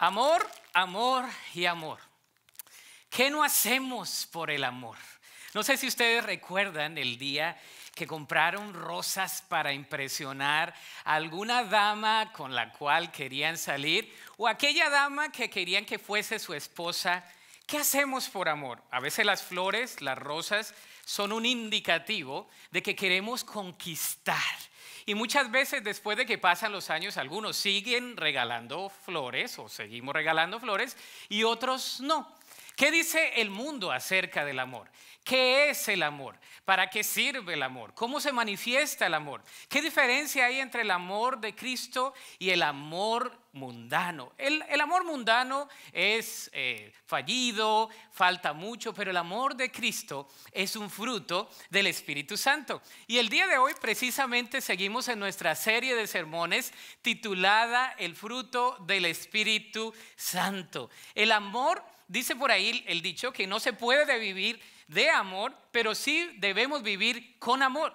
Amor, amor y amor. ¿Qué no hacemos por el amor? No sé si ustedes recuerdan el día que compraron rosas para impresionar a alguna dama con la cual querían salir o aquella dama que querían que fuese su esposa. ¿Qué hacemos por amor? A veces las flores, las rosas, son un indicativo de que queremos conquistar y muchas veces después de que pasan los años, algunos siguen regalando flores o seguimos regalando flores y otros no. ¿Qué dice el mundo acerca del amor? ¿Qué es el amor? ¿Para qué sirve el amor? ¿Cómo se manifiesta el amor? ¿Qué diferencia hay entre el amor de Cristo y el amor mundano? El, amor mundano es eh, fallido, falta mucho, pero el amor de Cristo es un fruto del Espíritu Santo. Y el día de hoy precisamente seguimos en nuestra serie de sermones titulada El fruto del Espíritu Santo. El amor dice por ahí el dicho que no se puede vivir de amor, pero sí debemos vivir con amor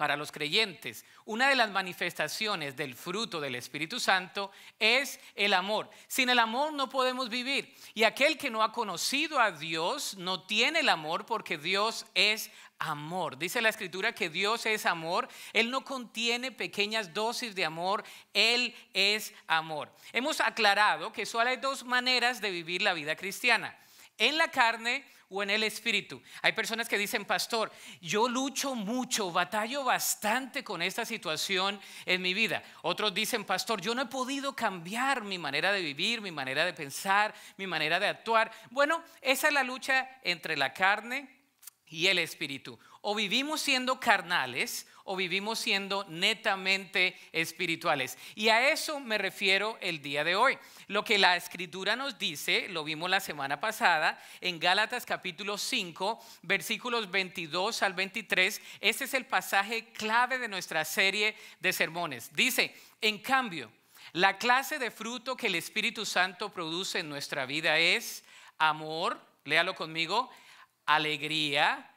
para los creyentes, una de las manifestaciones del fruto del Espíritu Santo es el amor. Sin el amor no podemos vivir. Y aquel que no ha conocido a Dios no tiene el amor porque Dios es amor. Dice la escritura que Dios es amor. Él no contiene pequeñas dosis de amor. Él es amor. Hemos aclarado que solo hay dos maneras de vivir la vida cristiana. En la carne o en el espíritu. Hay personas que dicen, pastor, yo lucho mucho, batallo bastante con esta situación en mi vida. Otros dicen, pastor, yo no he podido cambiar mi manera de vivir, mi manera de pensar, mi manera de actuar. Bueno, esa es la lucha entre la carne y el espíritu. O vivimos siendo carnales o vivimos siendo netamente espirituales. Y a eso me refiero el día de hoy. Lo que la escritura nos dice, lo vimos la semana pasada, en Gálatas capítulo 5, versículos 22 al 23, ese es el pasaje clave de nuestra serie de sermones. Dice, en cambio, la clase de fruto que el Espíritu Santo produce en nuestra vida es amor, léalo conmigo, alegría,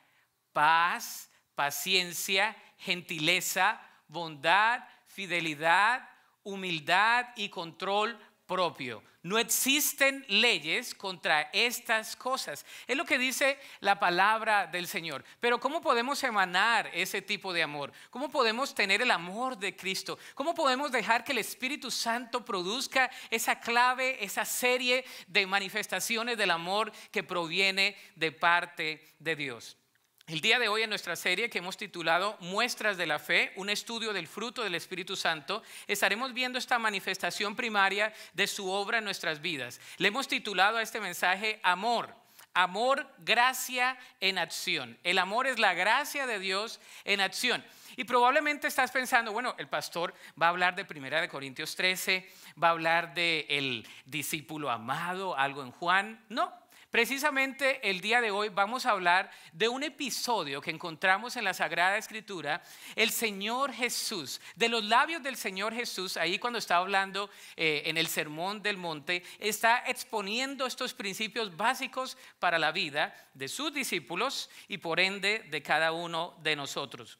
paz, paciencia, gentileza, bondad, fidelidad, humildad y control propio. No existen leyes contra estas cosas. Es lo que dice la palabra del Señor. Pero ¿cómo podemos emanar ese tipo de amor? ¿Cómo podemos tener el amor de Cristo? ¿Cómo podemos dejar que el Espíritu Santo produzca esa clave, esa serie de manifestaciones del amor que proviene de parte de Dios? El día de hoy en nuestra serie que hemos titulado Muestras de la Fe, un estudio del fruto del Espíritu Santo, estaremos viendo esta manifestación primaria de su obra en nuestras vidas. Le hemos titulado a este mensaje Amor. Amor, gracia en acción. El amor es la gracia de Dios en acción. Y probablemente estás pensando, bueno, el pastor va a hablar de Primera de Corintios 13, va a hablar de el discípulo amado, algo en Juan. No, Precisamente el día de hoy vamos a hablar de un episodio que encontramos en la Sagrada Escritura, el Señor Jesús, de los labios del Señor Jesús, ahí cuando está hablando eh, en el Sermón del Monte, está exponiendo estos principios básicos para la vida de sus discípulos y por ende de cada uno de nosotros.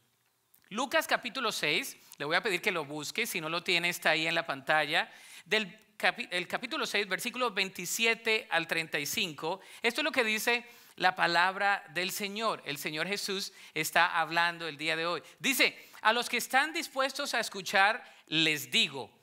Lucas capítulo 6, le voy a pedir que lo busque, si no lo tiene está ahí en la pantalla del el capítulo 6, versículos 27 al 35. Esto es lo que dice la palabra del Señor. El Señor Jesús está hablando el día de hoy. Dice, a los que están dispuestos a escuchar, les digo,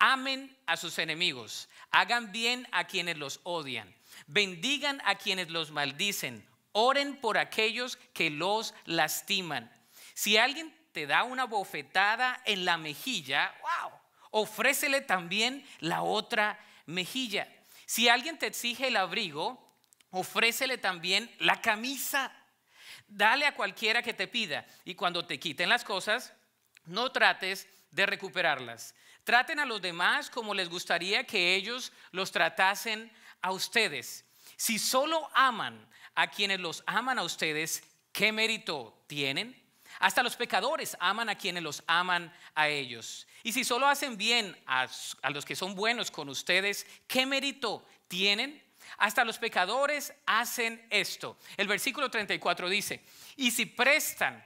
amen a sus enemigos, hagan bien a quienes los odian, bendigan a quienes los maldicen, oren por aquellos que los lastiman. Si alguien te da una bofetada en la mejilla, wow ofrécele también la otra mejilla. Si alguien te exige el abrigo, ofrécele también la camisa. Dale a cualquiera que te pida. Y cuando te quiten las cosas, no trates de recuperarlas. Traten a los demás como les gustaría que ellos los tratasen a ustedes. Si solo aman a quienes los aman a ustedes, ¿qué mérito tienen? Hasta los pecadores aman a quienes los aman a ellos. Y si solo hacen bien a, los que son buenos con ustedes, ¿qué mérito tienen? Hasta los pecadores hacen esto. El versículo 34 dice, y si prestan,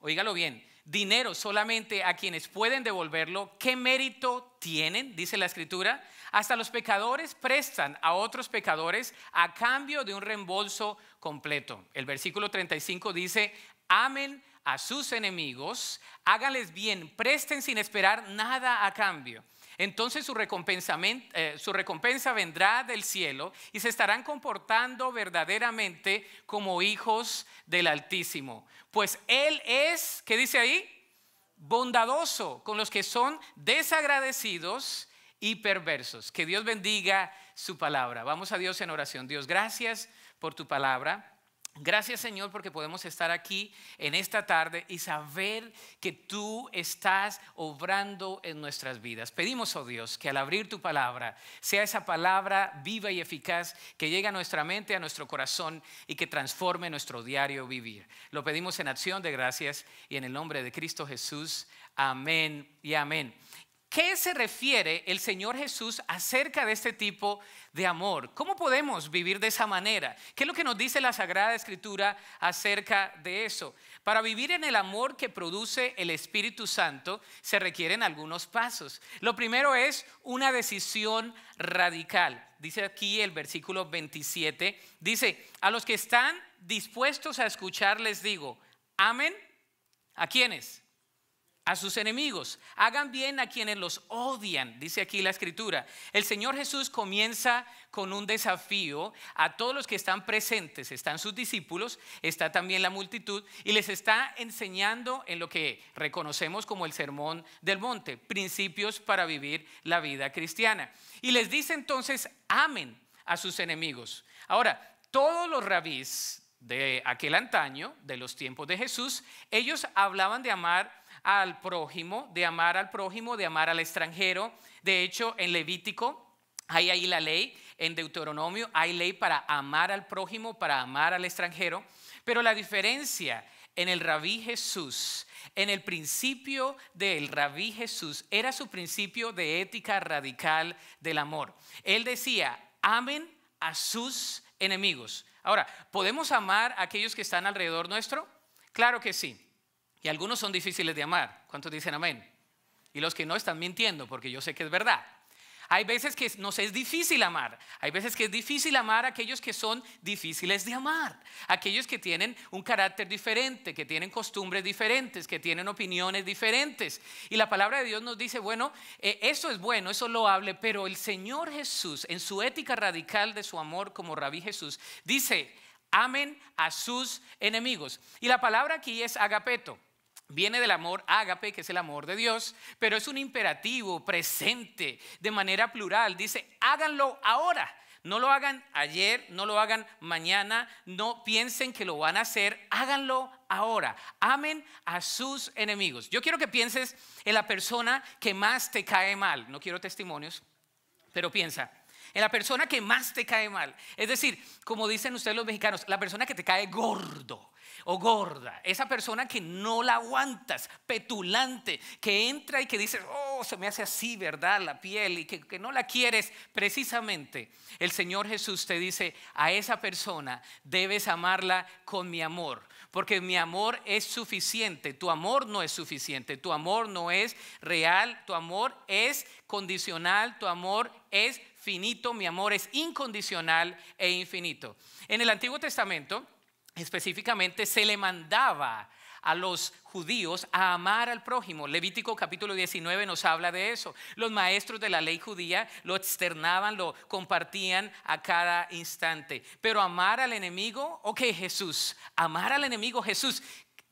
oígalo bien, dinero solamente a quienes pueden devolverlo, ¿qué mérito tienen? Dice la escritura. Hasta los pecadores prestan a otros pecadores a cambio de un reembolso completo. El versículo 35 dice, amen a sus enemigos, háganles bien, presten sin esperar nada a cambio. Entonces su recompensa, eh, su recompensa vendrá del cielo y se estarán comportando verdaderamente como hijos del Altísimo. Pues Él es, ¿qué dice ahí? Bondadoso con los que son desagradecidos y perversos. Que Dios bendiga su palabra. Vamos a Dios en oración. Dios, gracias por tu palabra. Gracias Señor porque podemos estar aquí en esta tarde y saber que tú estás obrando en nuestras vidas. Pedimos, oh Dios, que al abrir tu palabra sea esa palabra viva y eficaz que llegue a nuestra mente, a nuestro corazón y que transforme nuestro diario vivir. Lo pedimos en acción de gracias y en el nombre de Cristo Jesús. Amén y amén qué se refiere el Señor Jesús acerca de este tipo de amor? ¿Cómo podemos vivir de esa manera? ¿Qué es lo que nos dice la Sagrada Escritura acerca de eso? Para vivir en el amor que produce el Espíritu Santo se requieren algunos pasos. Lo primero es una decisión radical. Dice aquí el versículo 27, dice, a los que están dispuestos a escuchar les digo, amén ¿A quiénes? a sus enemigos, hagan bien a quienes los odian, dice aquí la escritura. El Señor Jesús comienza con un desafío a todos los que están presentes, están sus discípulos, está también la multitud, y les está enseñando en lo que reconocemos como el Sermón del Monte, principios para vivir la vida cristiana. Y les dice entonces, amen a sus enemigos. Ahora, todos los rabís de aquel antaño, de los tiempos de Jesús, ellos hablaban de amar al prójimo, de amar al prójimo, de amar al extranjero. De hecho, en Levítico hay ahí la ley, en Deuteronomio hay ley para amar al prójimo, para amar al extranjero. Pero la diferencia en el rabí Jesús, en el principio del rabí Jesús, era su principio de ética radical del amor. Él decía, amen a sus enemigos. Ahora, ¿podemos amar a aquellos que están alrededor nuestro? Claro que sí. Y algunos son difíciles de amar. ¿Cuántos dicen amén? Y los que no están mintiendo, porque yo sé que es verdad. Hay veces que nos es difícil amar. Hay veces que es difícil amar a aquellos que son difíciles de amar. Aquellos que tienen un carácter diferente, que tienen costumbres diferentes, que tienen opiniones diferentes. Y la palabra de Dios nos dice, bueno, eh, eso es bueno, eso lo hable, pero el Señor Jesús, en su ética radical de su amor como rabí Jesús, dice, amen a sus enemigos. Y la palabra aquí es agapeto. Viene del amor ágape, que es el amor de Dios, pero es un imperativo presente de manera plural. Dice, háganlo ahora. No lo hagan ayer, no lo hagan mañana, no piensen que lo van a hacer, háganlo ahora. Amen a sus enemigos. Yo quiero que pienses en la persona que más te cae mal. No quiero testimonios, pero piensa, en la persona que más te cae mal. Es decir, como dicen ustedes los mexicanos, la persona que te cae gordo o gorda, esa persona que no la aguantas, petulante, que entra y que dice, oh, se me hace así, ¿verdad? La piel y que, que no la quieres, precisamente el Señor Jesús te dice, a esa persona debes amarla con mi amor, porque mi amor es suficiente, tu amor no es suficiente, tu amor no es real, tu amor es condicional, tu amor es finito, mi amor es incondicional e infinito. En el Antiguo Testamento, específicamente, se le mandaba a los judíos a amar al prójimo. Levítico capítulo 19 nos habla de eso. Los maestros de la ley judía lo externaban, lo compartían a cada instante. Pero amar al enemigo, ok Jesús, amar al enemigo Jesús.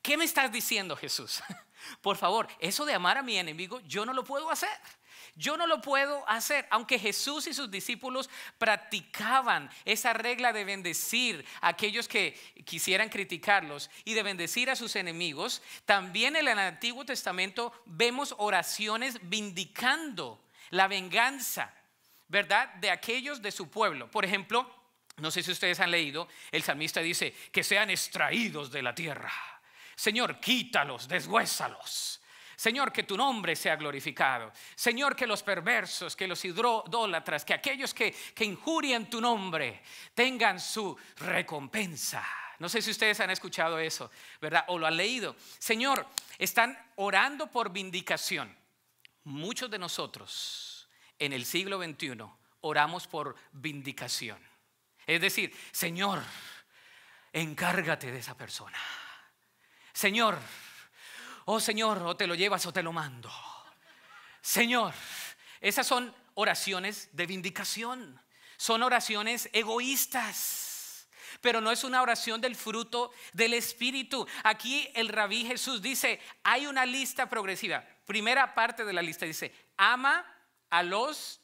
¿Qué me estás diciendo Jesús? Por favor, eso de amar a mi enemigo yo no lo puedo hacer. Yo no lo puedo hacer, aunque Jesús y sus discípulos practicaban esa regla de bendecir a aquellos que quisieran criticarlos y de bendecir a sus enemigos, también en el Antiguo Testamento vemos oraciones vindicando la venganza, ¿verdad?, de aquellos de su pueblo. Por ejemplo, no sé si ustedes han leído, el salmista dice, que sean extraídos de la tierra. Señor, quítalos, deshuésalos. Señor, que tu nombre sea glorificado. Señor, que los perversos, que los idólatras, que aquellos que, que injurian tu nombre tengan su recompensa. No sé si ustedes han escuchado eso, ¿verdad? O lo han leído. Señor, están orando por vindicación. Muchos de nosotros en el siglo XXI oramos por vindicación. Es decir, Señor, encárgate de esa persona. Señor, oh Señor, o te lo llevas o te lo mando. Señor, esas son oraciones de vindicación, son oraciones egoístas pero no es una oración del fruto del Espíritu. Aquí el rabí Jesús dice, hay una lista progresiva. Primera parte de la lista dice, ama a los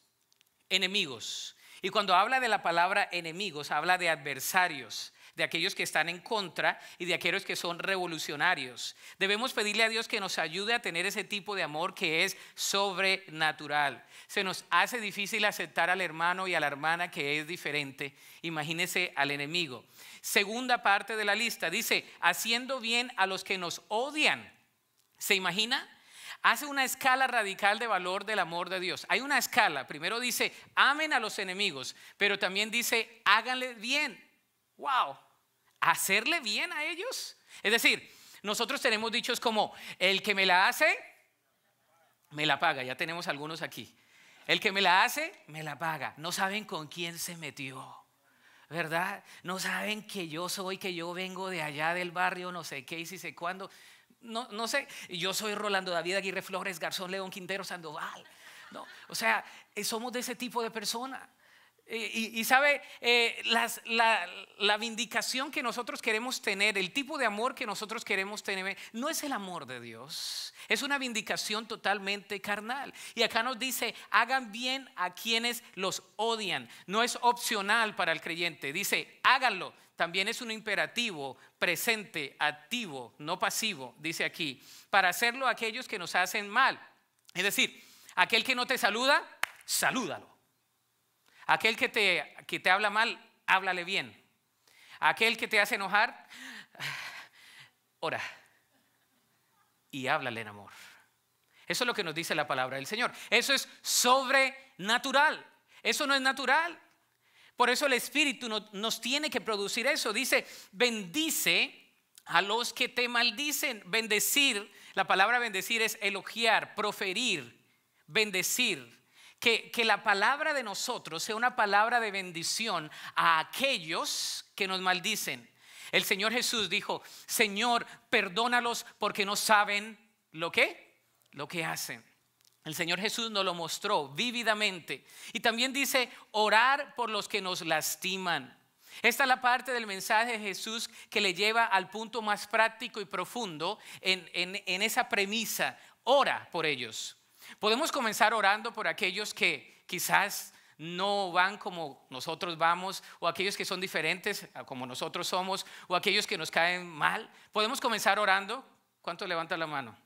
enemigos. Y cuando habla de la palabra enemigos, habla de adversarios de aquellos que están en contra y de aquellos que son revolucionarios. Debemos pedirle a Dios que nos ayude a tener ese tipo de amor que es sobrenatural. Se nos hace difícil aceptar al hermano y a la hermana que es diferente. Imagínese al enemigo. Segunda parte de la lista dice, haciendo bien a los que nos odian. ¿Se imagina? hace una escala radical de valor del amor de Dios. Hay una escala. Primero dice, amen a los enemigos, pero también dice, háganle bien. ¡Wow! hacerle bien a ellos. Es decir, nosotros tenemos dichos como, el que me la hace, me la paga. Ya tenemos algunos aquí. El que me la hace, me la paga. No saben con quién se metió. ¿Verdad? No saben que yo soy, que yo vengo de allá del barrio, no sé qué y si sé cuándo. No, no sé, yo soy Rolando David Aguirre Flores, Garzón León Quintero Sandoval. No, o sea, eh, somos de ese tipo de persona. Y, sabe, eh, la, la, vindicación que nosotros queremos tener, el tipo de amor que nosotros queremos tener, no es el amor de Dios, es una vindicación totalmente carnal. Y acá nos dice, hagan bien a quienes los odian. No es opcional para el creyente, dice, háganlo. También es un imperativo presente, activo, no pasivo, dice aquí, para hacerlo a aquellos que nos hacen mal. Es decir, aquel que no te saluda, salúdalo. Aquel que te, te habla mal, háblale bien. Aquel que te hace enojar, ora y háblale en amor. Eso es lo que nos dice la palabra del Señor. Eso es sobrenatural. Eso no es natural. Por eso el Espíritu nos tiene que producir eso. Dice, bendice a los que te maldicen. Bendecir, la palabra bendecir es elogiar, proferir, bendecir. Que, la palabra de nosotros sea una palabra de bendición a aquellos que nos maldicen. El Señor Jesús dijo, Señor, perdónalos porque no saben lo que, lo que hacen. El Señor Jesús nos lo mostró vívidamente. Y también dice, orar por los que nos lastiman. Esta es la parte del mensaje de Jesús que le lleva al punto más práctico y profundo en esa premisa. Ora por ellos. Podemos comenzar orando por aquellos que quizás no van como nosotros vamos, o aquellos que son diferentes como nosotros somos, o aquellos que nos caen mal. Podemos comenzar orando. ¿Cuánto levanta la mano?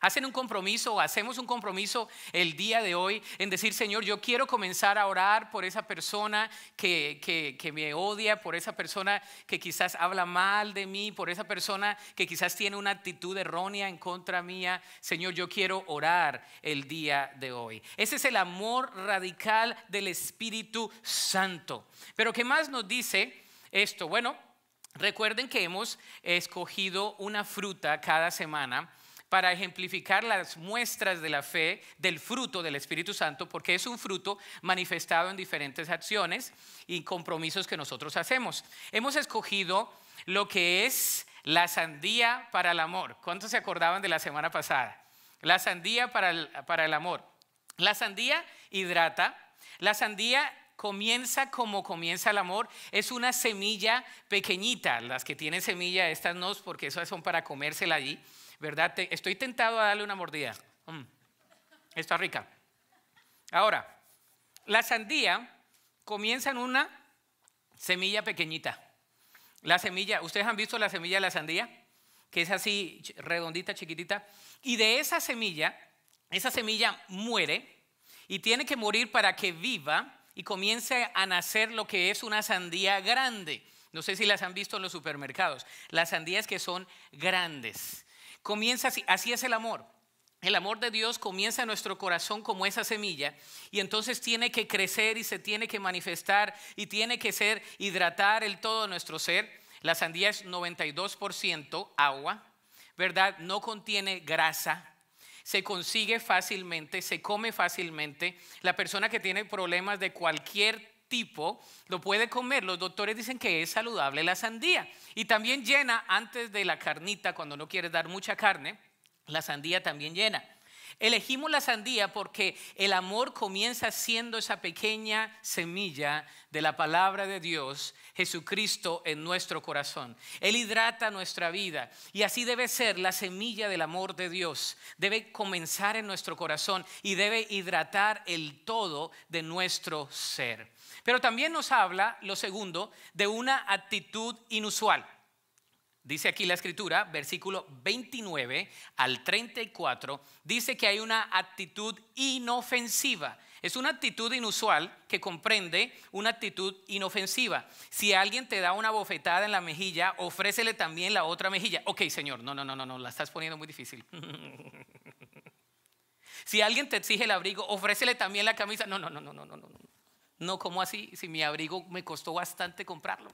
Hacen un compromiso o hacemos un compromiso el día de hoy en decir, Señor, yo quiero comenzar a orar por esa persona que, que, que, me odia, por esa persona que quizás habla mal de mí, por esa persona que quizás tiene una actitud errónea en contra mía. Señor, yo quiero orar el día de hoy. Ese es el amor radical del Espíritu Santo. Pero ¿qué más nos dice esto? Bueno, recuerden que hemos escogido una fruta cada semana para ejemplificar las muestras de la fe del fruto del Espíritu Santo, porque es un fruto manifestado en diferentes acciones y compromisos que nosotros hacemos. Hemos escogido lo que es la sandía para el amor. ¿Cuántos se acordaban de la semana pasada? La sandía para el, para el amor. La sandía hidrata, la sandía comienza como comienza el amor. Es una semilla pequeñita, las que tienen semilla, estas no, porque esas son para comérsela allí. ¿verdad? estoy tentado a darle una mordida. Mm. está rica. Ahora, la sandía comienza en una semilla pequeñita. La semilla, ¿ustedes han visto la semilla de la sandía? Que es así, redondita, chiquitita. Y de esa semilla, esa semilla muere y tiene que morir para que viva y comience a nacer lo que es una sandía grande. No sé si las han visto en los supermercados. Las sandías que son grandes. Comienza así, así es el amor. El amor de Dios comienza en nuestro corazón como esa semilla y entonces tiene que crecer y se tiene que manifestar y tiene que ser hidratar el todo nuestro ser. La sandía es 92% agua, ¿verdad? No contiene grasa, se consigue fácilmente, se come fácilmente. La persona que tiene problemas de cualquier tipo lo puede comer. Los doctores dicen que es saludable la sandía. Y también llena antes de la carnita, cuando no quieres dar mucha carne, la sandía también llena. Elegimos la sandía porque el amor comienza siendo esa pequeña semilla de la palabra de Dios, Jesucristo, en nuestro corazón. Él hidrata nuestra vida y así debe ser la semilla del amor de Dios. Debe comenzar en nuestro corazón y debe hidratar el todo de nuestro ser. Pero también nos habla, lo segundo, de una actitud inusual. Dice aquí la escritura, versículo 29 al 34, dice que hay una actitud inofensiva. Es una actitud inusual que comprende una actitud inofensiva. Si alguien te da una bofetada en la mejilla, ofrécele también la otra mejilla. Ok, Señor, no, no, no, no, no, la estás poniendo muy difícil. si alguien te exige el abrigo, ofrécele también la camisa. No, no, no, no, no, no. No, ¿cómo así? Si mi abrigo me costó bastante comprarlo.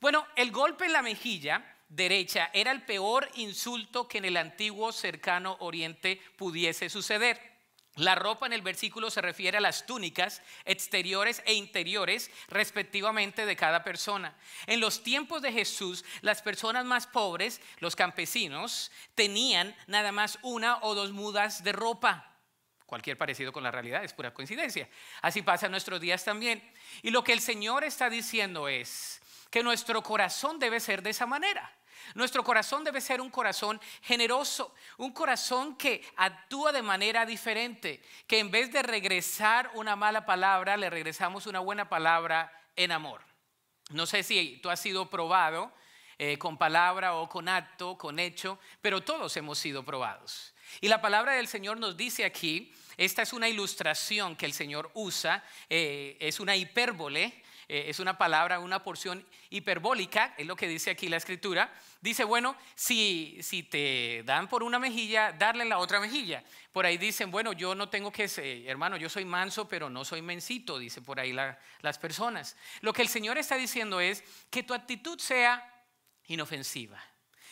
Bueno, el golpe en la mejilla derecha era el peor insulto que en el antiguo cercano oriente pudiese suceder. La ropa en el versículo se refiere a las túnicas exteriores e interiores respectivamente de cada persona. En los tiempos de Jesús, las personas más pobres, los campesinos, tenían nada más una o dos mudas de ropa. Cualquier parecido con la realidad es pura coincidencia. Así pasa en nuestros días también. Y lo que el Señor está diciendo es, que nuestro corazón debe ser de esa manera. Nuestro corazón debe ser un corazón generoso, un corazón que actúa de manera diferente, que en vez de regresar una mala palabra, le regresamos una buena palabra en amor. No sé si tú has sido probado eh, con palabra o con acto, con hecho, pero todos hemos sido probados. Y la palabra del Señor nos dice aquí, esta es una ilustración que el Señor usa, eh, es una hipérbole eh, es una palabra, una porción hiperbólica, es lo que dice aquí la escritura. Dice, bueno, si, te dan por una mejilla, darle la otra mejilla. Por ahí dicen, bueno, yo no tengo que ser, eh, hermano, yo soy manso, pero no soy mencito, dice por ahí las personas. Lo que el Señor está diciendo es que tu actitud sea inofensiva,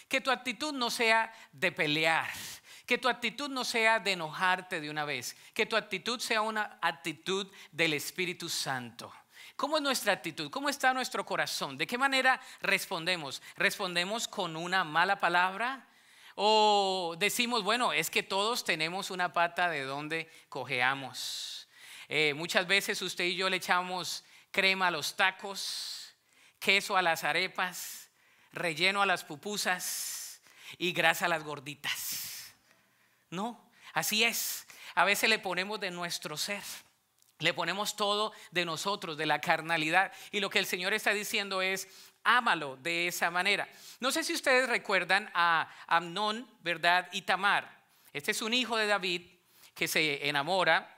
que tu actitud no sea de pelear, que tu actitud no sea de enojarte de una vez, que tu actitud sea una actitud del Espíritu Santo. ¿Cómo es nuestra actitud? ¿Cómo está nuestro corazón? ¿De qué manera respondemos? ¿Respondemos con una mala palabra? ¿O decimos, bueno, es que todos tenemos una pata de donde cojeamos? Eh, muchas veces usted y yo le echamos crema a los tacos, queso a las arepas, relleno a las pupusas y grasa a las gorditas. No, así es. A veces le ponemos de nuestro ser. Le ponemos todo de nosotros, de la carnalidad. Y lo que el Señor está diciendo es, ámalo de esa manera. No sé si ustedes recuerdan a Amnón, ¿verdad? Y Tamar. Este es un hijo de David que se enamora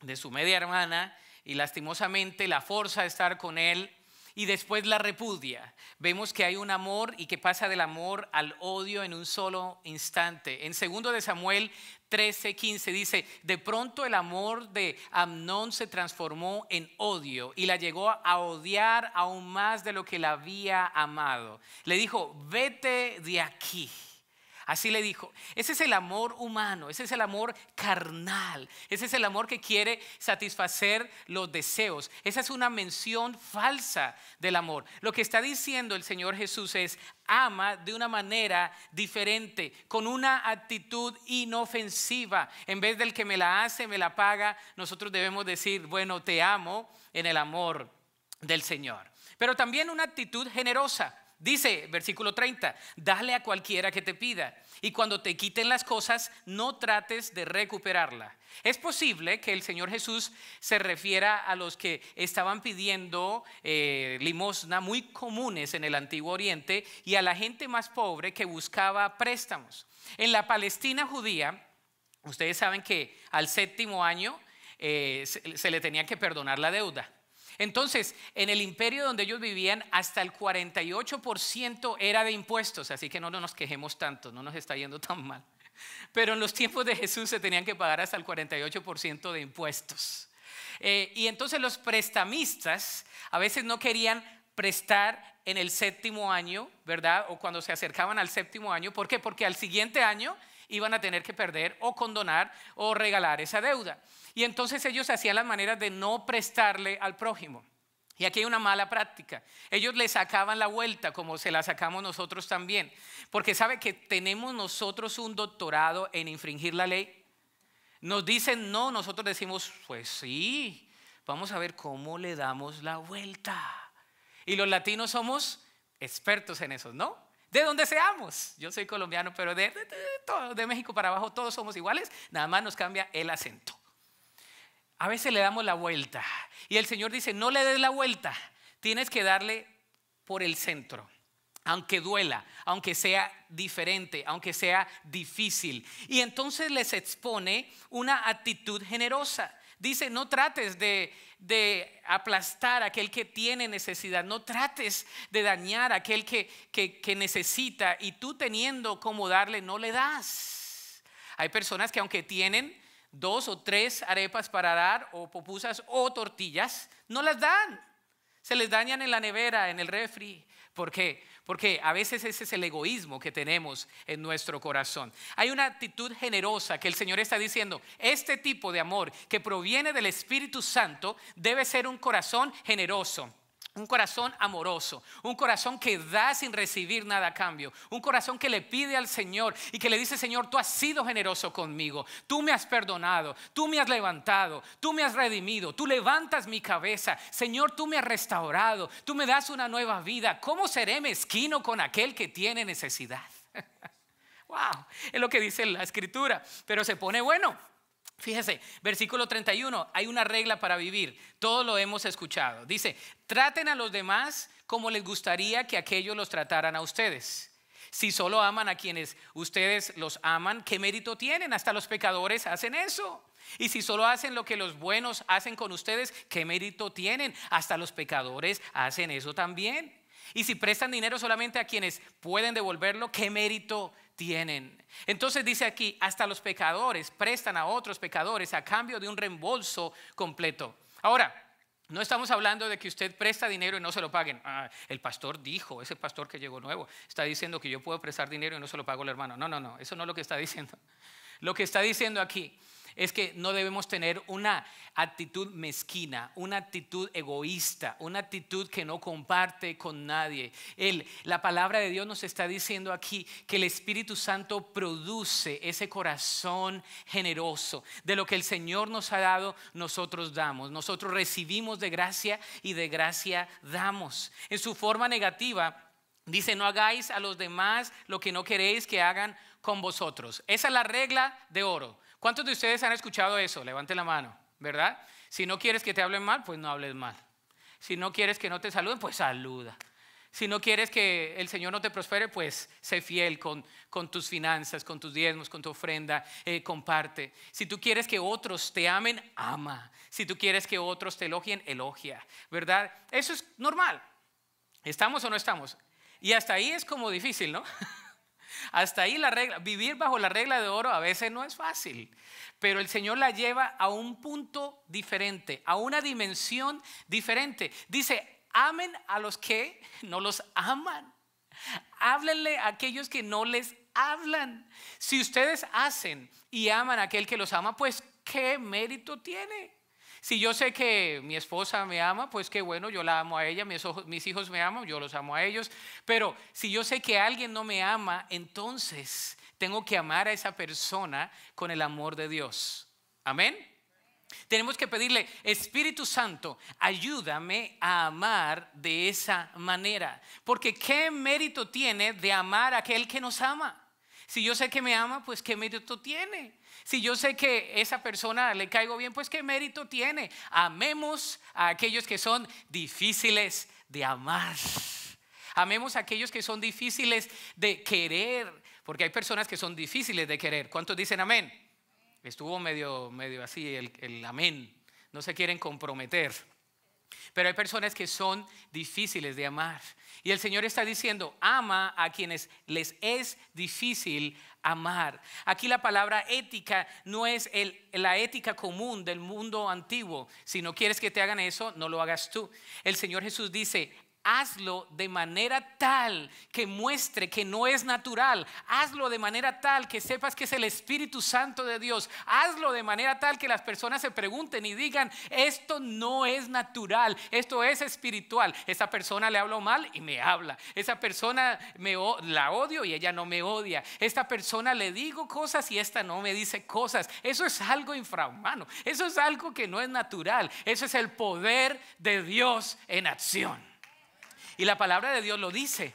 de su media hermana y lastimosamente la fuerza de estar con él y después la repudia. Vemos que hay un amor y que pasa del amor al odio en un solo instante. En segundo de Samuel 13, 15 dice, de pronto el amor de Amnón se transformó en odio y la llegó a odiar aún más de lo que la había amado. Le dijo, vete de aquí Así le dijo, ese es el amor humano, ese es el amor carnal, ese es el amor que quiere satisfacer los deseos. Esa es una mención falsa del amor. Lo que está diciendo el Señor Jesús es, ama de una manera diferente, con una actitud inofensiva. En vez del que me la hace, me la paga, nosotros debemos decir, bueno, te amo en el amor del Señor. Pero también una actitud generosa. Dice, versículo 30, dale a cualquiera que te pida. Y cuando te quiten las cosas, no trates de recuperarla. Es posible que el Señor Jesús se refiera a los que estaban pidiendo eh, limosna muy comunes en el Antiguo Oriente y a la gente más pobre que buscaba préstamos. En la Palestina judía, ustedes saben que al séptimo año eh, se le tenía que perdonar la deuda. Entonces, en el imperio donde ellos vivían, hasta el 48% era de impuestos, así que no, nos quejemos tanto, no nos está yendo tan mal. Pero en los tiempos de Jesús se tenían que pagar hasta el 48% de impuestos. Eh, y entonces los prestamistas a veces no querían prestar en el séptimo año, ¿verdad? O cuando se acercaban al séptimo año. ¿Por qué? Porque al siguiente año iban a tener que perder o condonar o regalar esa deuda. Y entonces ellos hacían las maneras de no prestarle al prójimo. Y aquí hay una mala práctica. Ellos le sacaban la vuelta como se la sacamos nosotros también. Porque sabe que tenemos nosotros un doctorado en infringir la ley. Nos dicen no, nosotros decimos, pues sí, vamos a ver cómo le damos la vuelta. Y los latinos somos expertos en eso, ¿no? de donde seamos. Yo soy colombiano, pero de, México para abajo todos somos iguales, nada más nos cambia el acento. A veces le damos la vuelta y el Señor dice, no le des la vuelta, tienes que darle por el centro. Aunque duela, aunque sea diferente, aunque sea difícil. Y entonces les expone una actitud generosa. Dice, no trates de, aplastar a aquel que tiene necesidad, no trates de dañar a aquel que, necesita y tú teniendo como darle, no le das. Hay personas que aunque tienen dos o tres arepas para dar o popusas o tortillas, no las dan. Se les dañan en la nevera, en el refri, ¿Por qué? Porque a veces ese es el egoísmo que tenemos en nuestro corazón. Hay una actitud generosa que el Señor está diciendo, este tipo de amor que proviene del Espíritu Santo debe ser un corazón generoso. Un corazón amoroso, un corazón que da sin recibir nada a cambio, un corazón que le pide al Señor y que le dice, Señor, tú has sido generoso conmigo, tú me has perdonado, tú me has levantado, tú me has redimido, tú levantas mi cabeza, Señor, tú me has restaurado, tú me das una nueva vida. ¿Cómo seré mezquino con aquel que tiene necesidad? ¡Wow! Es lo que dice la escritura, pero se pone bueno. Fíjese, versículo 31, hay una regla para vivir, todo lo hemos escuchado. Dice, traten a los demás como les gustaría que aquellos los trataran a ustedes. Si solo aman a quienes ustedes los aman, ¿qué mérito tienen? Hasta los pecadores hacen eso. Y si solo hacen lo que los buenos hacen con ustedes, ¿qué mérito tienen? Hasta los pecadores hacen eso también. Y si prestan dinero solamente a quienes pueden devolverlo, ¿qué mérito tienen? tienen. Entonces dice aquí, hasta los pecadores prestan a otros pecadores a cambio de un reembolso completo. Ahora, no estamos hablando de que usted presta dinero y no se lo paguen. Ah, el pastor dijo, ese pastor que llegó nuevo, está diciendo que yo puedo prestar dinero y no se lo pago el hermano. No, no, no, eso no es lo que está diciendo. Lo que está diciendo aquí es que no debemos tener una actitud mezquina, una actitud egoísta, una actitud que no comparte con nadie. El, la palabra de Dios nos está diciendo aquí que el Espíritu Santo produce ese corazón generoso. De lo que el Señor nos ha dado, nosotros damos. Nosotros recibimos de gracia y de gracia damos. En su forma negativa, Dice, no hagáis a los demás lo que no queréis que hagan con vosotros. Esa es la regla de oro. ¿Cuántos de ustedes han escuchado eso? Levante la mano, ¿verdad? Si no quieres que te hablen mal, pues no hables mal. Si no quieres que no te saluden, pues saluda. Si no quieres que el Señor no te prospere, pues sé fiel con, tus finanzas, con tus diezmos, con tu ofrenda, eh, comparte. Si tú quieres que otros te amen, ama. Si tú quieres que otros te elogien, elogia. ¿Verdad? Eso es normal. ¿Estamos o no estamos? Y hasta ahí es como difícil, ¿no? Hasta ahí la regla, vivir bajo la regla de oro a veces no es fácil, pero el Señor la lleva a un punto diferente, a una dimensión diferente. Dice, amen a los que no los aman. Háblenle a aquellos que no les hablan. Si ustedes hacen y aman a aquel que los ama, pues ¿qué mérito tiene? Si yo sé que mi esposa me ama, pues qué bueno, yo la amo a ella, mis, hijos me aman, yo los amo a ellos. Pero si yo sé que alguien no me ama, entonces tengo que amar a esa persona con el amor de Dios. Amén. Tenemos que pedirle, Espíritu Santo, ayúdame a amar de esa manera. Porque ¿qué mérito tiene de amar a aquel que nos ama? Si yo sé que me ama, pues ¿qué mérito tiene? Si yo sé que esa persona le caigo bien, pues qué mérito tiene. Amemos a aquellos que son difíciles de amar. Amemos a aquellos que son difíciles de querer, porque hay personas que son difíciles de querer. ¿Cuántos dicen amén? Estuvo medio, medio así el, el amén. No se quieren comprometer. Pero hay personas que son difíciles de amar. Y el Señor está diciendo, ama a quienes les es difícil amar. Aquí la palabra ética no es la ética común del mundo antiguo. Si no quieres que te hagan eso, no lo hagas tú. El Señor Jesús dice, hazlo de manera tal que muestre que no es natural. Hazlo de manera tal que sepas que es el Espíritu Santo de Dios. Hazlo de manera tal que las personas se pregunten y digan, esto no es natural, esto es espiritual. Esa persona le hablo mal y me habla. Esa persona me, la odio y ella no me odia. Esta persona le digo cosas y esta no me dice cosas. Eso es algo infrahumano. Eso es algo que no es natural. Eso es el poder de Dios en acción. Y la palabra de Dios lo dice.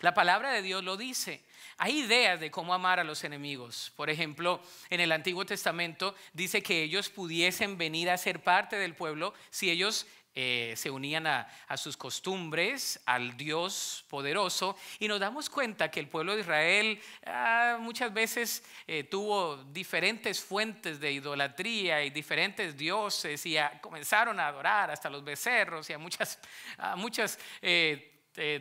La palabra de Dios lo dice. Hay ideas de cómo amar a los enemigos. Por ejemplo, en el Antiguo Testamento dice que ellos pudiesen venir a ser parte del pueblo si ellos eh, se unían a, sus costumbres, al Dios poderoso, y nos damos cuenta que el pueblo de Israel ah, muchas veces eh, tuvo diferentes fuentes de idolatría y diferentes dioses, y comenzaron a adorar hasta los becerros y a muchas, muchas eh,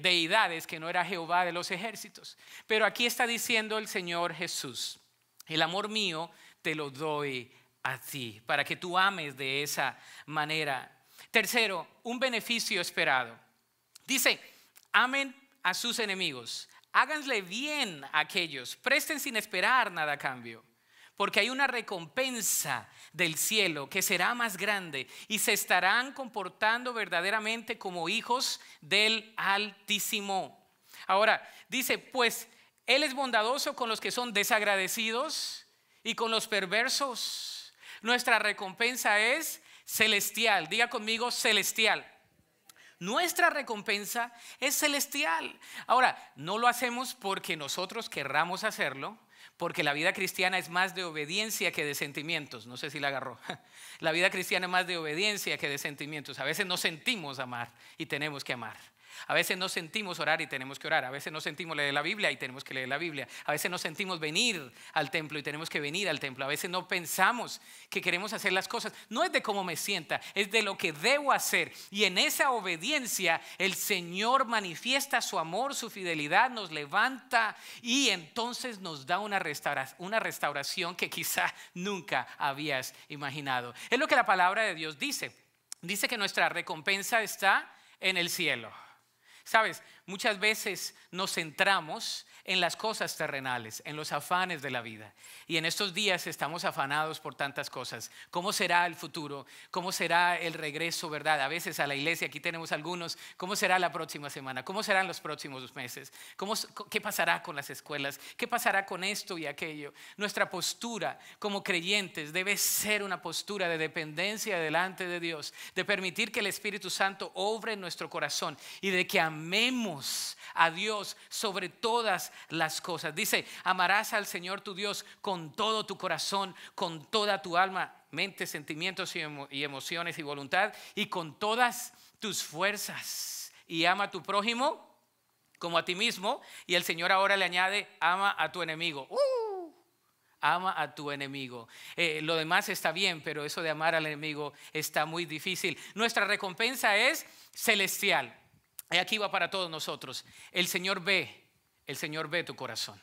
deidades que no era Jehová de los ejércitos. Pero aquí está diciendo el Señor Jesús, el amor mío te lo doy a ti, para que tú ames de esa manera Tercero, un beneficio esperado. Dice, amen a sus enemigos, háganle bien a aquellos, presten sin esperar nada a cambio, porque hay una recompensa del cielo que será más grande y se estarán comportando verdaderamente como hijos del Altísimo. Ahora, dice, pues Él es bondadoso con los que son desagradecidos y con los perversos. Nuestra recompensa es celestial. Diga conmigo celestial. Nuestra recompensa es celestial. Ahora, no lo hacemos porque nosotros querramos hacerlo, porque la vida cristiana es más de obediencia que de sentimientos. No sé si la agarró. La vida cristiana es más de obediencia que de sentimientos. A veces no sentimos amar y tenemos que amar. A veces no sentimos orar y tenemos que orar. A veces no sentimos leer la Biblia y tenemos que leer la Biblia. A veces no sentimos venir al templo y tenemos que venir al templo. A veces no pensamos que queremos hacer las cosas. No es de cómo me sienta, es de lo que debo hacer. Y en esa obediencia el Señor manifiesta su amor, su fidelidad, nos levanta y entonces nos da una restauración, una restauración que quizá nunca habías imaginado. Es lo que la palabra de Dios dice. Dice que nuestra recompensa está en el cielo. Sabes, muchas veces nos centramos en las cosas terrenales, en los afanes de la vida. Y en estos días estamos afanados por tantas cosas. ¿Cómo será el futuro? ¿Cómo será el regreso, verdad? A veces a la iglesia, aquí tenemos algunos, ¿cómo será la próxima semana? ¿Cómo serán los próximos meses? ¿Cómo, ¿Qué pasará con las escuelas? ¿Qué pasará con esto y aquello? Nuestra postura como creyentes debe ser una postura de dependencia delante de Dios, de permitir que el Espíritu Santo obre en nuestro corazón y de que amemos a Dios sobre todas las cosas. Dice, amarás al Señor tu Dios con todo tu corazón, con toda tu alma, mente, sentimientos y, emociones y voluntad y con todas tus fuerzas. Y ama a tu prójimo como a ti mismo. Y el Señor ahora le añade, ama a tu enemigo. ¡Uh! Ama a tu enemigo. Eh, lo demás está bien, pero eso de amar al enemigo está muy difícil. Nuestra recompensa es celestial. Y aquí va para todos nosotros. El Señor ve el Señor ve tu corazón.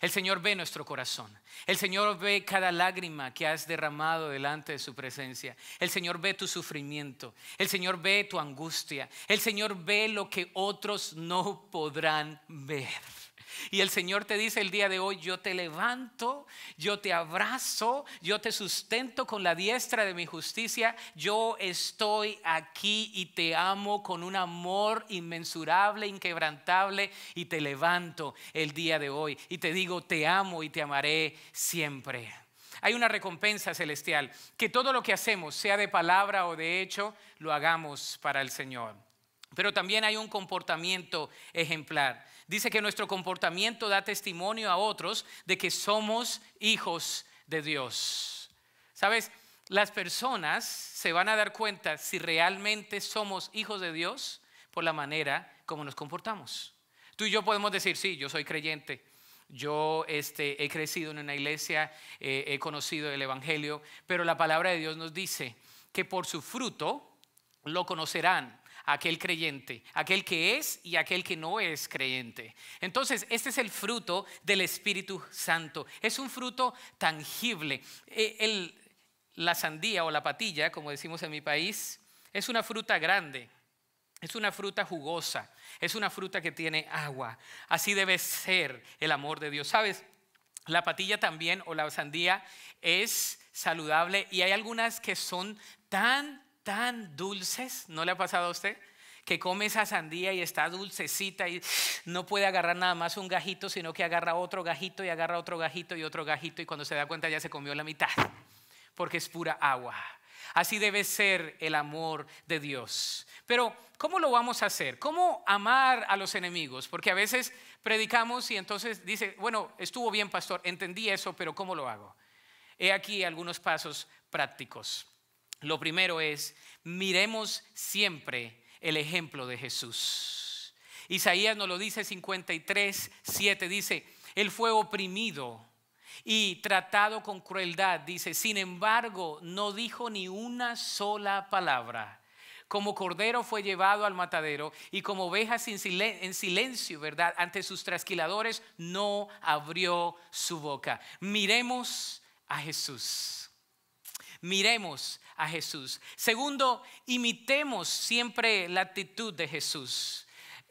El Señor ve nuestro corazón. El Señor ve cada lágrima que has derramado delante de su presencia. El Señor ve tu sufrimiento. El Señor ve tu angustia. El Señor ve lo que otros no podrán ver. Y el Señor te dice el día de hoy, yo te levanto, yo te abrazo, yo te sustento con la diestra de mi justicia, yo estoy aquí y te amo con un amor inmensurable, inquebrantable, y te levanto el día de hoy. Y te digo, te amo y te amaré siempre. Hay una recompensa celestial, que todo lo que hacemos, sea de palabra o de hecho, lo hagamos para el Señor. Pero también hay un comportamiento ejemplar. Dice que nuestro comportamiento da testimonio a otros de que somos hijos de Dios. ¿Sabes? Las personas se van a dar cuenta si realmente somos hijos de Dios por la manera como nos comportamos. Tú y yo podemos decir, sí, yo soy creyente, yo este, he crecido en una iglesia, eh, he conocido el Evangelio, pero la palabra de Dios nos dice que por su fruto lo conocerán aquel creyente, aquel que es y aquel que no es creyente. Entonces, este es el fruto del Espíritu Santo. Es un fruto tangible. Eh, la sandía o la patilla, como decimos en mi país, es una fruta grande, es una fruta jugosa, es una fruta que tiene agua. Así debe ser el amor de Dios. ¿Sabes? La patilla también o la sandía es saludable y hay algunas que son tan tan dulces, ¿no le ha pasado a usted? Que come esa sandía y está dulcecita y no puede agarrar nada más un gajito, sino que agarra otro gajito y agarra otro gajito y otro gajito y cuando se da cuenta ya se comió la mitad, porque es pura agua. Así debe ser el amor de Dios. Pero, ¿cómo lo vamos a hacer? ¿Cómo amar a los enemigos? Porque a veces predicamos y entonces dice, bueno, estuvo bien, pastor, entendí eso, pero ¿cómo lo hago? He aquí algunos pasos prácticos. Lo primero es, miremos siempre el ejemplo de Jesús. Isaías nos lo dice 53, 7, dice, Él fue oprimido y tratado con crueldad, dice, sin embargo, no dijo ni una sola palabra. Como cordero fue llevado al matadero y como oveja en silencio, ¿verdad? Ante sus trasquiladores no abrió su boca. Miremos a Jesús miremos a Jesús. Segundo, imitemos siempre la actitud de Jesús.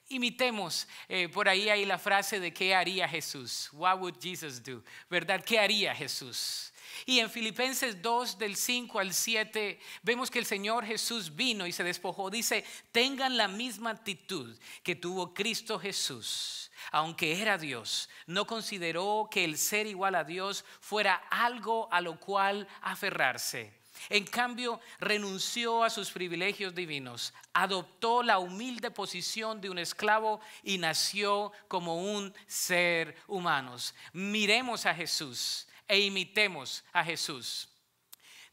Imitemos, eh, por ahí hay la frase de qué haría Jesús. What would Jesus do? ¿Verdad? ¿Qué haría Jesús? Y en Filipenses 2 del 5 al 7 vemos que el Señor Jesús vino y se despojó. Dice, tengan la misma actitud que tuvo Cristo Jesús aunque era Dios, no consideró que el ser igual a Dios fuera algo a lo cual aferrarse. En cambio, renunció a sus privilegios divinos, adoptó la humilde posición de un esclavo y nació como un ser humano. Miremos a Jesús e imitemos a Jesús.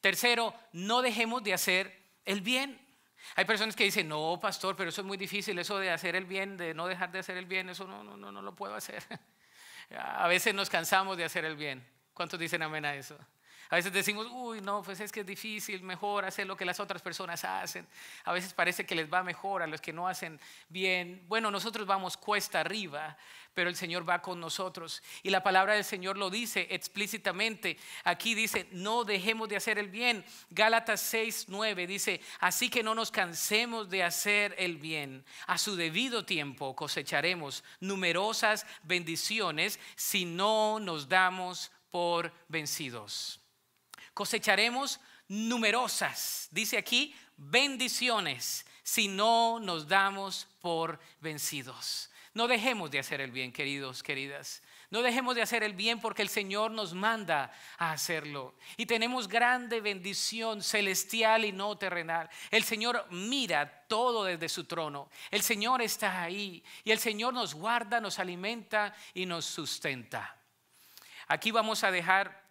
Tercero, no dejemos de hacer el bien. Hay personas que dicen, no, pastor, pero eso es muy difícil, eso de hacer el bien, de no dejar de hacer el bien, eso no, no, no, no lo puedo hacer. a veces nos cansamos de hacer el bien. ¿Cuántos dicen amén a eso? A veces decimos, uy, no, pues es que es difícil, mejor hacer lo que las otras personas hacen. A veces parece que les va mejor a los que no hacen bien. Bueno, nosotros vamos cuesta arriba, pero el Señor va con nosotros. Y la palabra del Señor lo dice explícitamente. Aquí dice, no dejemos de hacer el bien. Gálatas 6, 9 dice, así que no nos cansemos de hacer el bien. A su debido tiempo cosecharemos numerosas bendiciones si no nos damos por vencidos cosecharemos numerosas, dice aquí, bendiciones si no nos damos por vencidos. No dejemos de hacer el bien, queridos, queridas. No dejemos de hacer el bien porque el Señor nos manda a hacerlo. Y tenemos grande bendición celestial y no terrenal. El Señor mira todo desde su trono. El Señor está ahí y el Señor nos guarda, nos alimenta y nos sustenta. Aquí vamos a dejar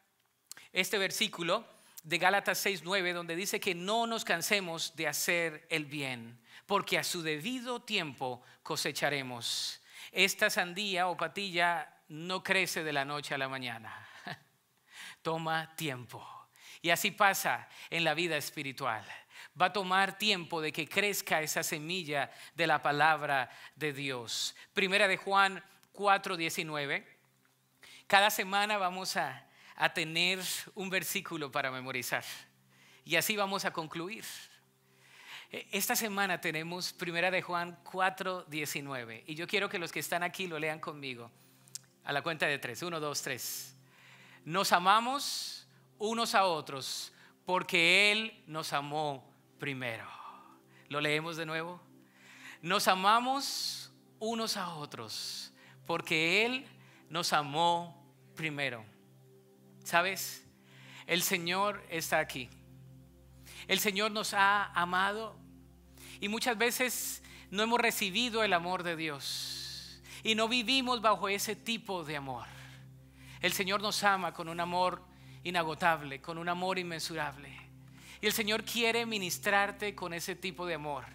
este versículo de Gálatas 6:9 donde dice que no nos cansemos de hacer el bien, porque a su debido tiempo cosecharemos. Esta sandía o patilla no crece de la noche a la mañana. Toma tiempo. Y así pasa en la vida espiritual. Va a tomar tiempo de que crezca esa semilla de la palabra de Dios. Primera de Juan 4:19. Cada semana vamos a a tener un versículo para memorizar. Y así vamos a concluir. E, esta semana tenemos Primera de Juan 4, 19. Y yo quiero que los que están aquí lo lean conmigo. A la cuenta de tres. Uno, dos, tres. Nos amamos unos a otros porque Él nos amó primero. Lo leemos de nuevo. Nos amamos unos a otros porque Él nos amó primero. ¿Sabes? El Señor está aquí. El Señor nos ha amado y muchas veces no hemos recibido el amor de Dios y no vivimos bajo ese tipo de amor. El Señor nos ama con un amor inagotable, con un amor inmensurable. Y el Señor quiere ministrarte con ese tipo de amor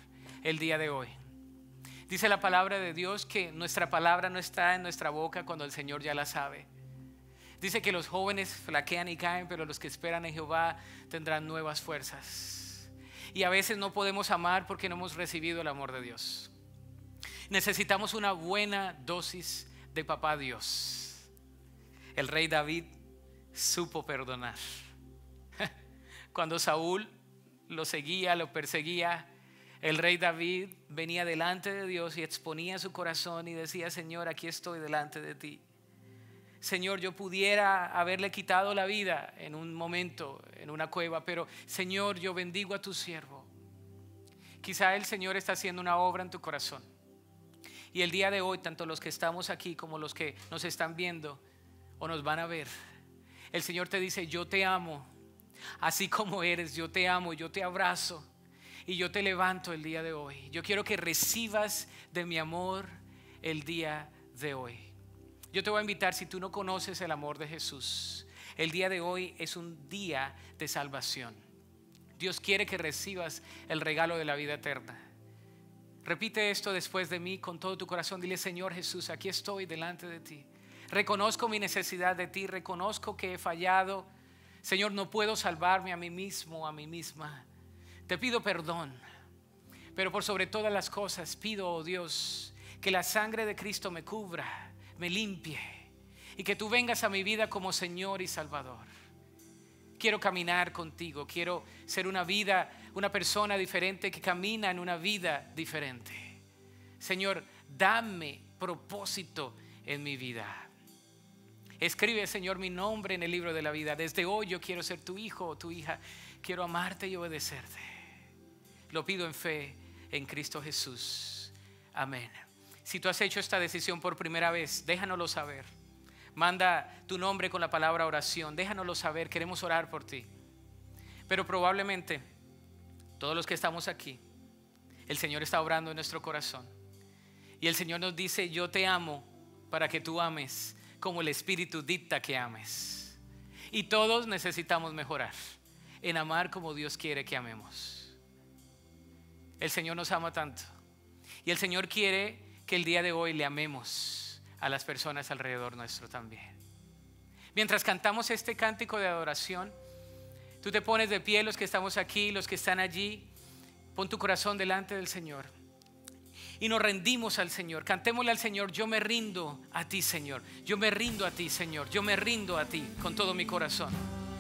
el día de hoy. Dice la palabra de Dios que nuestra palabra no está en nuestra boca cuando el Señor ya la sabe, Dice que los jóvenes flaquean y caen, pero los que esperan en Jehová tendrán nuevas fuerzas. Y a veces no podemos amar porque no hemos recibido el amor de Dios. Necesitamos una buena dosis de papá Dios. El rey David supo perdonar. Cuando Saúl lo seguía, lo perseguía, el rey David venía delante de Dios y exponía su corazón y decía, Señor, aquí estoy delante de ti. Señor, yo pudiera haberle quitado la vida en un momento, en una cueva, pero Señor, yo bendigo a tu siervo. Quizá el Señor está haciendo una obra en tu corazón. Y el día de hoy, tanto los que estamos aquí como los que nos están viendo o nos van a ver, el Señor te dice, yo te amo, así como eres, yo te amo, yo te abrazo y yo te levanto el día de hoy. Yo quiero que recibas de mi amor el día de hoy. Yo te voy a invitar, si tú no conoces el amor de Jesús, el día de hoy es un día de salvación. Dios quiere que recibas el regalo de la vida eterna. Repite esto después de mí con todo tu corazón. Dile, Señor Jesús, aquí estoy delante de ti. Reconozco mi necesidad de ti, reconozco que he fallado. Señor, no puedo salvarme a mí mismo, a mí misma. Te pido perdón. Pero por sobre todas las cosas pido, oh Dios, que la sangre de Cristo me cubra me limpie y que tú vengas a mi vida como Señor y Salvador. Quiero caminar contigo, quiero ser una vida, una persona diferente que camina en una vida diferente. Señor, dame propósito en mi vida. Escribe, Señor, mi nombre en el libro de la vida. Desde hoy yo quiero ser tu hijo o tu hija. Quiero amarte y obedecerte. Lo pido en fe en Cristo Jesús. Amén. Si tú has hecho esta decisión por primera vez, déjanoslo saber. Manda tu nombre con la palabra oración, déjanoslo saber, queremos orar por ti. Pero probablemente todos los que estamos aquí, el Señor está obrando en nuestro corazón. Y el Señor nos dice, yo te amo para que tú ames como el Espíritu dicta que ames. Y todos necesitamos mejorar en amar como Dios quiere que amemos. El Señor nos ama tanto. Y el Señor quiere que el día de hoy le amemos a las personas alrededor nuestro también. Mientras cantamos este cántico de adoración, tú te pones de pie los que estamos aquí, los que están allí, pon tu corazón delante del Señor y nos rendimos al Señor. Cantémosle al Señor, yo me rindo a ti, Señor. Yo me rindo a ti, Señor. Yo me rindo a ti con todo mi corazón.